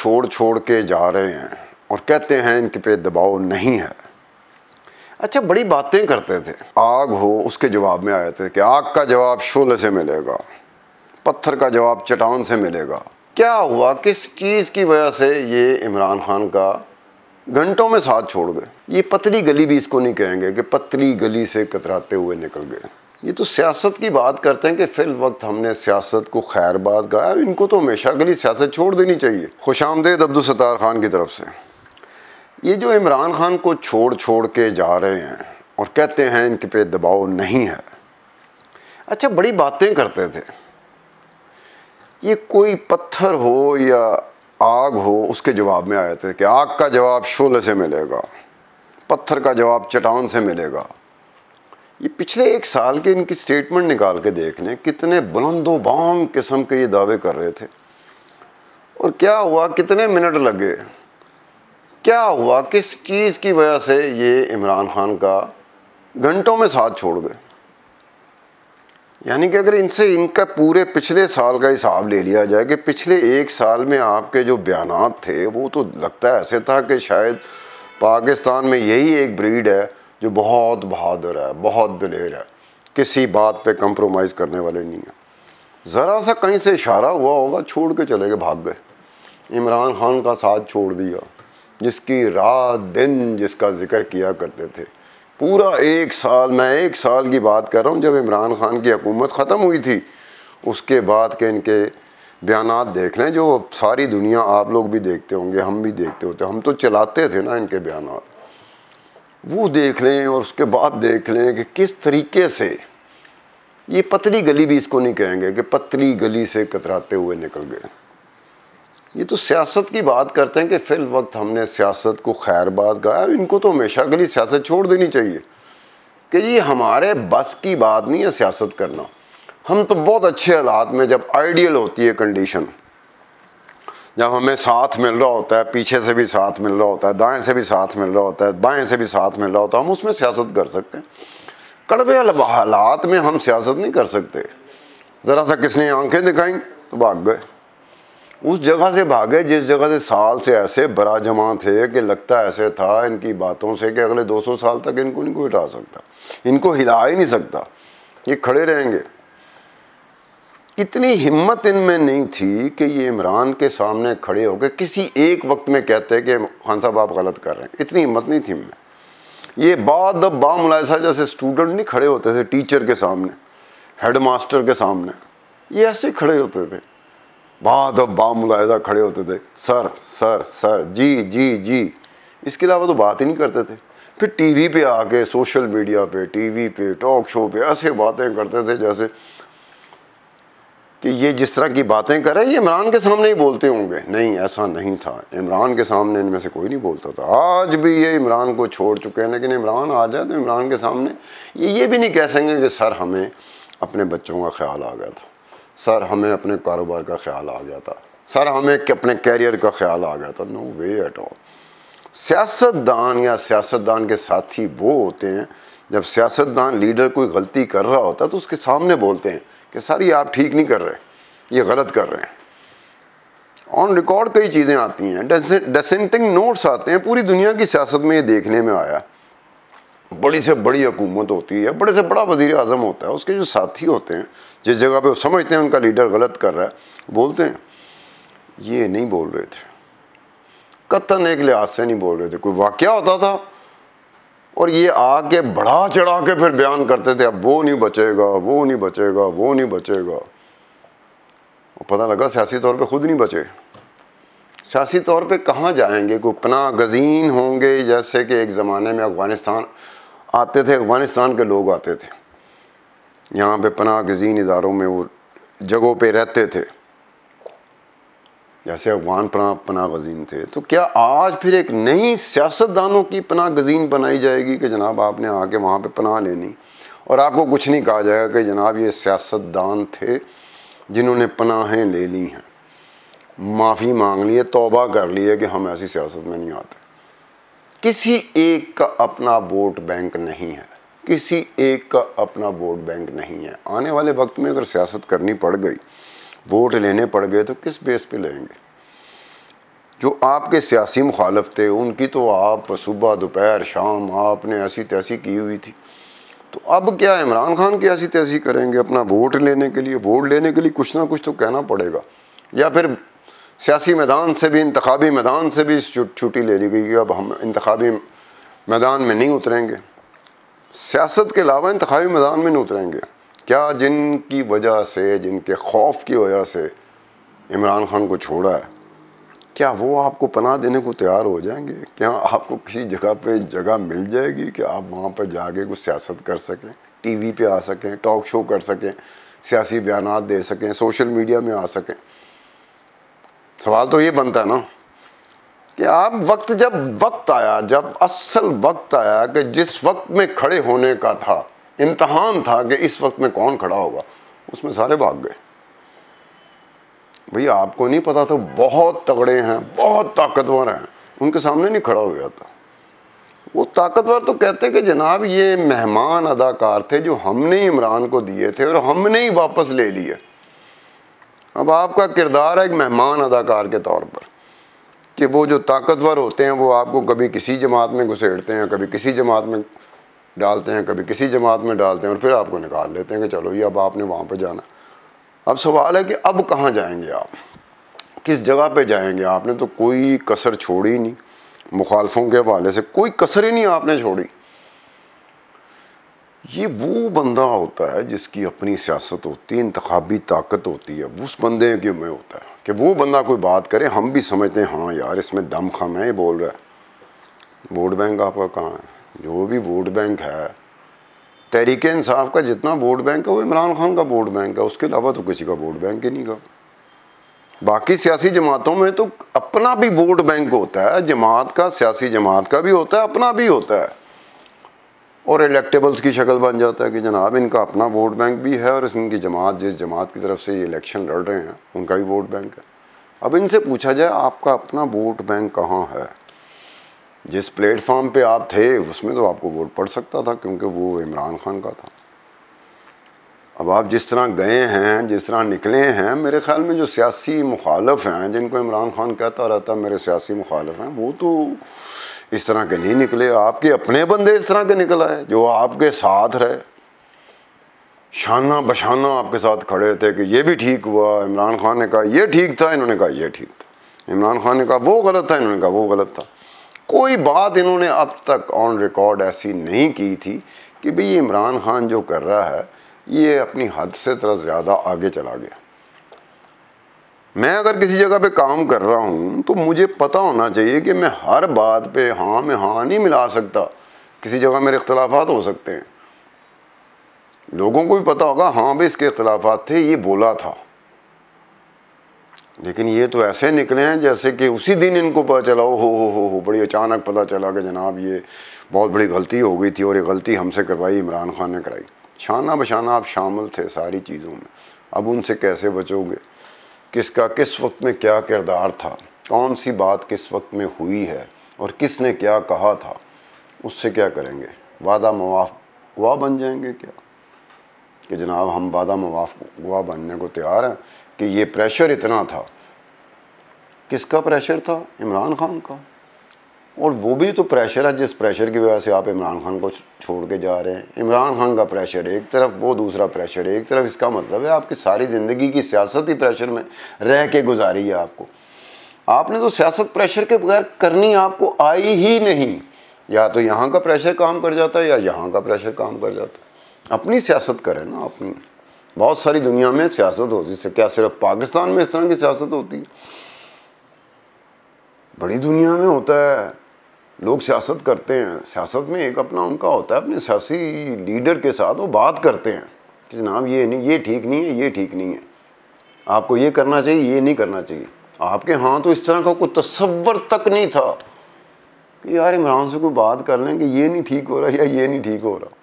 छोड़ छोड़ के जा रहे हैं और कहते हैं इनके पे दबाव नहीं है अच्छा बड़ी बातें करते थे आग हो उसके जवाब में आए थे कि आग का जवाब शोले से मिलेगा पत्थर का जवाब चटान से मिलेगा क्या हुआ किस चीज़ की वजह से ये इमरान खान का घंटों में साथ छोड़ गए ये पतली गली भी इसको नहीं कहेंगे कि पतली गली से कतराते हुए निकल गए ये तो सियासत की बात करते हैं कि फिल वक्त हमने सियासत को खैर बात कहा इनको तो हमेशा के लिए सियासत छोड़ देनी चाहिए खुश आमदेद अब्दुलसतार ख़ान की तरफ से ये जो इमरान ख़ान को छोड़ छोड़ के जा रहे हैं और कहते हैं इनके पे दबाव नहीं है अच्छा बड़ी बातें करते थे ये कोई पत्थर हो या आग हो उसके जवाब में आए थे कि आग का जवाब शोले से मिलेगा पत्थर का जवाब चटान से मिलेगा ये पिछले एक साल के इनकी स्टेटमेंट निकाल के देख लें कितने बुलंदोबांग किस्म के ये दावे कर रहे थे और क्या हुआ कितने मिनट लगे क्या हुआ किस चीज़ की वजह से ये इमरान खान का घंटों में साथ छोड़ गए यानी कि अगर इनसे इनका पूरे पिछले साल का हिसाब ले लिया जाए कि पिछले एक साल में आपके जो बयान थे वो तो लगता है ऐसे था कि शायद पाकिस्तान में यही एक ब्रीड है जो बहुत बहादुर है बहुत दिलेर है किसी बात पे कंप्रोमाइज़ करने वाले नहीं हैं ज़रा सा कहीं से इशारा हुआ होगा छोड़ के चले गए भाग गए इमरान खान का साथ छोड़ दिया जिसकी रात दिन जिसका जिक्र किया करते थे पूरा एक साल मैं एक साल की बात कर रहा हूँ जब इमरान खान की हकूमत ख़त्म हुई थी उसके बाद के इनके बयान देख लें जो सारी दुनिया आप लोग भी देखते होंगे हम भी देखते होते हम तो चलाते थे ना इनके बयान वो देख लें और उसके बाद देख लें कि किस तरीके से ये पतली गली भी इसको नहीं कहेंगे कि पतली गली से कतराते हुए निकल गए ये तो सियासत की बात करते हैं कि फिल वक्त हमने सियासत को खैरबाद कहा इनको तो हमेशा के लिए सियासत छोड़ देनी चाहिए कि ये हमारे बस की बात नहीं है सियासत करना हम तो बहुत अच्छे हालात में जब आइडियल होती है कंडीशन जब हमें साथ मिल रहा होता है पीछे से भी साथ मिल रहा होता है दाएं से भी साथ मिल रहा होता है बाएं से भी साथ मिल रहा होता है हम उसमें सियासत कर सकते हैं कड़वे हालात में हम सियासत नहीं कर सकते ज़रा सा किसने आंखें दिखाई तो भाग गए उस जगह से भागे जिस जगह से साल से ऐसे बरा जमा थे कि लगता ऐसे था इनकी बातों से कि अगले 200 साल तक इनको नहीं कोई हटा सकता इनको हिला ही नहीं सकता ये खड़े रहेंगे इतनी हिम्मत इनमें नहीं थी कि ये इमरान के सामने खड़े होकर किसी एक वक्त में कहते कि खान साहब आप गलत कर रहे हैं इतनी हिम्मत नहीं थी इनमें ये बाद बामुलासा जैसे स्टूडेंट नहीं खड़े होते थे टीचर के सामने हेड मास्टर के सामने ये ऐसे खड़े होते थे बाद बामुलायदा खड़े होते थे सर सर सर जी जी जी इसके अलावा तो बात ही नहीं करते थे फिर वी पर आके सोशल मीडिया टी वी पर टॉक शो पर ऐसे बातें करते थे जैसे कि ये जिस तरह की बातें करें ये इमरान के सामने ही बोलते होंगे नहीं ऐसा नहीं था इमरान के सामने इनमें से कोई नहीं बोलता था आज भी ये इमरान को छोड़ चुके हैं लेकिन इमरान आ जाए तो इमरान के सामने ये ये भी नहीं कह सकेंगे कि सर हमें अपने बच्चों का ख्याल आ गया था सर हमें अपने कारोबार का ख्याल आ गया था सर हमें अपने कैरियर का ख्याल आ गया था नो वे एट ऑल सियासतदान या सियासतदान के साथी वो होते हैं जब सियासतदान लीडर कोई गलती कर रहा होता है तो उसके सामने बोलते हैं कि सर ये आप ठीक नहीं कर रहे ये गलत कर रहे हैं ऑन रिकॉर्ड कई चीज़ें आती हैं डिसेंटिंग नोट्स आते हैं पूरी दुनिया की सियासत में ये देखने में आया बड़ी से बड़ी हुकूमत होती है बड़े से बड़ा वजीर अजम होता है उसके जो साथी होते हैं जिस जगह पे वो समझते हैं उनका लीडर गलत कर रहा है बोलते हैं ये नहीं बोल रहे थे कथन एक लिहाज से नहीं बोल रहे थे कोई वाक्य होता था और ये आके बढ़ा चढ़ा के फिर बयान करते थे अब वो नहीं बचेगा वो नहीं बचेगा वो नहीं बचेगा और पता लगा सियासी तौर पे खुद नहीं बचे सियासी तौर पे कहाँ जाएंगे को पना गजीन होंगे जैसे कि एक ज़माने में अफ़गानिस्तान आते थे अफ़गानिस्तान के लोग आते थे यहाँ पे पना गजीन इदारों में वो जगहों पे रहते थे जैसे अफगान पना पना गजीन थे तो क्या आज फिर एक नई सियासतदानों की पना गजीन बनाई जाएगी कि जनाब आपने आके वहाँ पे पनाह लेनी और आपको कुछ नहीं कहा जाएगा कि जनाब ये सियासतदान थे जिन्होंने पनाहें ले ली हैं माफ़ी मांग ली है तोबा कर ली है कि हम ऐसी सियासत में नहीं आते किसी एक का अपना वोट बैंक नहीं है किसी एक का अपना वोट बैंक नहीं है आने वाले वक्त में अगर सियासत करनी पड़ गई वोट लेने पड़ गए तो किस बेस पे लेंगे जो आपके सियासी मुखालफ थे उनकी तो आप सुबह दोपहर शाम आपने ऐसी तैसी की हुई थी तो अब क्या इमरान खान की ऐसी तैसी करेंगे अपना वोट लेने के लिए वोट लेने के लिए कुछ ना कुछ तो कहना पड़ेगा या फिर सियासी मैदान से भी इंतबी मैदान से भी छुट्टी ले ली गई कि अब हम इंतबी मैदान में नहीं उतरेंगे सियासत के अलावा इंतबी मैदान में नहीं उतरेंगे क्या जिनकी वजह से जिनके खौफ की वजह से इमरान खान को छोड़ा है क्या वो आपको पनाह देने को तैयार हो जाएंगे क्या आपको किसी जगह पे जगह मिल जाएगी कि आप वहाँ पर जाके कुछ सियासत कर सकें टीवी पे आ सकें टॉक शो कर सकें सियासी बयान दे सकें सोशल मीडिया में आ सकें सवाल तो ये बनता है ना कि आप वक्त जब वक्त आया जब असल वक्त आया कि जिस वक्त में खड़े होने का था इम्तहान था कि इस वक्त में कौन खड़ा होगा उसमें सारे भाग गए भैया आपको नहीं पता था तो बहुत तगड़े हैं बहुत ताकतवर हैं उनके सामने नहीं खड़ा हो था वो ताकतवर तो कहते कि जनाब ये मेहमान अदाकार थे जो हमने इमरान को दिए थे और हमने ही वापस ले लिए अब आपका किरदार है एक मेहमान अदाकार के तौर पर कि वो जो ताकतवर होते हैं वो आपको कभी किसी जमात में घुसेड़ते हैं कभी किसी जमात में डालते हैं कभी किसी जमात में डालते हैं और फिर आपको निकाल लेते हैं कि चलो ये अब आपने वहाँ पर जाना अब सवाल है कि अब कहाँ जाएंगे आप किस जगह पे जाएंगे आपने तो कोई कसर छोड़ी नहीं मुखालफों के हवाले से कोई कसर ही नहीं आपने छोड़ी ये वो बंदा होता है जिसकी अपनी सियासत होती है इंतबी ताकत होती है उस बंदे के में होता है कि वो बंदा कोई बात करे हम भी समझते हैं हाँ यार इसमें दम खम है ये बोल रहा है वोट बैंक आपका कहाँ है जो भी वोट बैंक है तहरीक इंसाफ का जितना वोट बैंक है वो इमरान खान का वोट बैंक है उसके अलावा तो किसी का वोट बैंक ही नहीं का बाकी सियासी जमातों में तो अपना भी वोट बैंक होता है जमात का सियासी जमात का भी होता है अपना भी होता है और इलेक्टेबल्स की शक्ल बन जाता है कि जनाब इनका अपना वोट बैंक भी है और इनकी जमात जिस जमात की तरफ से ये इलेक्शन लड़ रहे हैं उनका भी वोट बैंक है अब इनसे पूछा जाए आपका अपना वोट बैंक कहाँ है जिस प्लेटफॉर्म पे आप थे उसमें तो आपको वोट पड़ सकता था क्योंकि वो इमरान खान का था अब आप जिस तरह गए हैं जिस तरह निकले हैं मेरे ख्याल में जो सियासी मुखालफ हैं जिनको इमरान खान कहता रहता मेरे सियासी मुखालफ हैं वो तो इस तरह के नहीं निकले आपके अपने बंदे इस तरह के निकल आए जो आपके साथ रहे शाना बशाना आपके साथ खड़े थे कि ये भी ठीक हुआ इमरान खान ने कहा ये ठीक था इन्होंने कहा ये ठीक था इमरान खान ने कहा वो गलत था इन्होंने कहा वो गलत था कोई बात इन्होंने अब तक ऑन रिकॉर्ड ऐसी नहीं की थी कि भई इमरान खान जो कर रहा है ये अपनी हद से तरह ज़्यादा आगे चला गया मैं अगर किसी जगह पे काम कर रहा हूँ तो मुझे पता होना चाहिए कि मैं हर बात पे हाँ में हाँ नहीं मिला सकता किसी जगह मेरे अख्तलाफात हो सकते हैं लोगों को भी पता होगा हाँ भाई इसके अख्तलाफात थे ये बोला था लेकिन ये तो ऐसे निकले हैं जैसे कि उसी दिन इनको पता चला हो हो हो हो बड़ी अचानक पता चला कि जनाब ये बहुत बड़ी गलती हो गई थी और ये गलती हमसे करवाई इमरान खान ने कराई शाना बशाना आप शामिल थे सारी चीज़ों में अब उनसे कैसे बचोगे किसका किस वक्त में क्या किरदार था कौन सी बात किस वक्त में हुई है और किसने क्या कहा था उससे क्या करेंगे वादा मवाफ गुआ बन जाएंगे क्या कि जनाब हम वादा मवाफ गुआ बनने को तैयार हैं कि ये प्रेशर इतना था किसका प्रेशर था इमरान खान का और वो भी तो प्रेशर है जिस प्रेशर की वजह से आप इमरान खान को छोड़ के जा रहे हैं इमरान खान का प्रेशर एक तरफ वो दूसरा प्रेशर एक तरफ इसका मतलब है आपकी सारी ज़िंदगी की सियासत ही प्रेशर में रह के गुजारी है आपको आपने तो सियासत प्रेशर के बगैर करनी आपको आई ही नहीं या तो यहाँ का प्रेशर काम कर जाता है या यहाँ का प्रेशर काम कर जाता है अपनी सियासत करें ना अपनी बहुत सारी दुनिया में सियासत होती है क्या सिर्फ पाकिस्तान में इस तरह की सियासत होती है बड़ी दुनिया में होता है लोग सियासत करते हैं सियासत में एक अपना उनका होता है अपने सियासी लीडर के साथ वो बात करते हैं कि जनाब ये नहीं ये ठीक नहीं है ये ठीक नहीं है आपको ये करना चाहिए ये नहीं करना चाहिए आपके यहाँ तो इस तरह का कोई तस्वर तक नहीं था कि यार इमरान से कोई बात कर लें कि ये नहीं ठीक हो रहा या ये नहीं ठीक हो रहा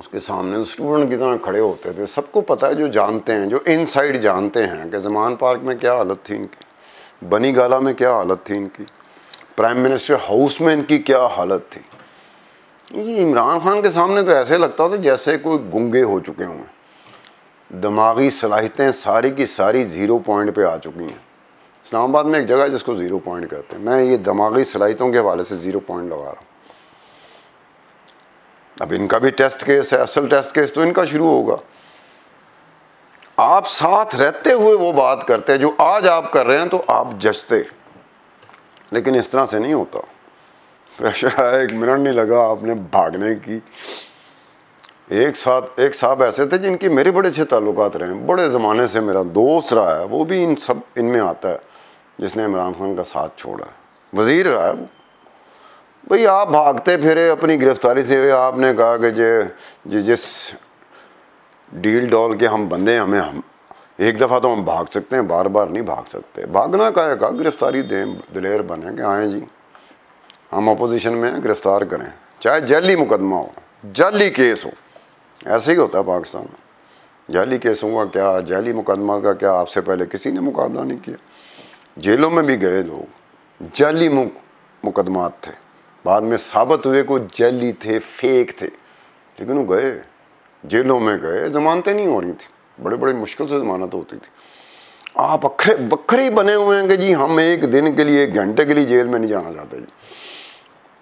उसके सामने स्टूडेंट की तरह खड़े होते थे सबको पता है जो जानते हैं जो इनसाइड जानते हैं कि जमान पार्क में क्या हालत थी इनकी बनी गाला में क्या हालत थी इनकी प्राइम मिनिस्टर हाउस में इनकी क्या हालत थी ये इमरान खान के सामने तो ऐसे लगता था जैसे कोई गुंगे हो चुके हों दिमागी सलाहितें सारी की सारी ज़ीरो पॉइंट पर आ चुकी हैं इस्लामाबाद में एक जगह है जिसको ज़ीरो पॉइंट कहते हैं मैं ये दिमागी सलाहितों के हवाले से ज़ीरो पॉइंट लगा रहा हूँ अब इनका भी टेस्ट केस है असल टेस्ट केस तो इनका शुरू होगा आप साथ रहते हुए वो बात करते हैं जो आज आप कर रहे हैं तो आप जचते लेकिन इस तरह से नहीं होता प्रेशर आया एक मिनट नहीं लगा आपने भागने की एक साथ एक साहब ऐसे थे जिनकी मेरे बड़े अच्छे ताल्लुक रहे हैं बड़े ज़माने से मेरा दोस्त रहा है वो भी इन सब इनमें आता है जिसने इमरान खान का साथ छोड़ा वज़ीर रहा है वो भाई आप भागते फिरे अपनी गिरफ्तारी से आपने कहा कि जे जिस डील डॉल के हम बंदे हमें हम एक दफ़ा तो हम भाग सकते हैं बार बार नहीं भाग सकते भागना का कहा गिरफ्तारी दें दिलेर बने कि आए जी हम अपोजिशन में गिरफ्तार करें चाहे जाली मुकदमा हो जाली केस हो ऐसे ही होता है पाकिस्तान में जाली केसों का क्या जाली मुकदमा का क्या आपसे पहले किसी ने मुकाबला नहीं किया जेलों में भी गए लोग जाली मुकदमात थे बाद में साबित हुए को जली थे फेक थे लेकिन वो गए जेलों में गए जमानतें नहीं हो रही थी बड़े बड़े मुश्किल से जमानत होती थी आप अखरे वक्रे बने हुए हैं कि जी हम एक दिन के लिए एक घंटे के लिए जेल में नहीं जाना चाहते जी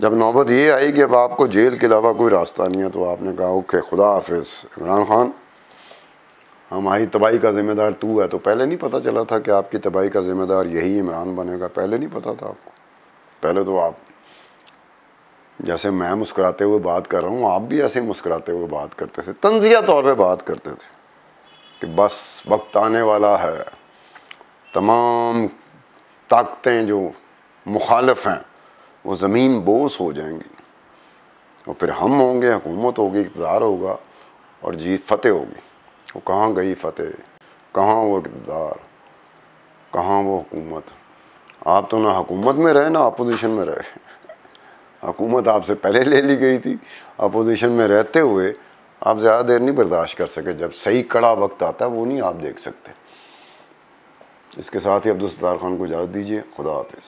जब नौबत ये आई कि अब आपको जेल के अलावा कोई रास्ता नहीं है तो आपने कहा ओके खुदा हाफिज इमरान खान हमारी तबाही का ज़िम्मेदार तू है तो पहले नहीं पता चला था कि आपकी तबाही का ज़िम्मेदार यही इमरान बनेगा पहले नहीं पता था आपको पहले तो आप जैसे मैं मुस्कुराते हुए बात कर रहा हूँ आप भी ऐसे मुस्कुराते हुए बात करते थे तंजिया तौर पे बात करते थे कि बस वक्त आने वाला है तमाम ताकतें जो मुखालफ हैं वो ज़मीन बोस हो जाएंगी और फिर हम होंगे हुकूमत होगी इकतदार होगा और जीत फतेह होगी वो कहाँ गई फतेह कहाँ वो इकतदार कहाँ वो हुकूमत आप तो ना हुकूमत में रहे ना अपोजिशन में रहे हुकूमत आपसे पहले ले ली गई थी अपोजिशन में रहते हुए आप ज़्यादा देर नहीं बर्दाश्त कर सके जब सही कड़ा वक्त आता है वो नहीं आप देख सकते इसके साथ ही अब्दुलस्तार खान को इजाज़त दीजिए खुदा हाफि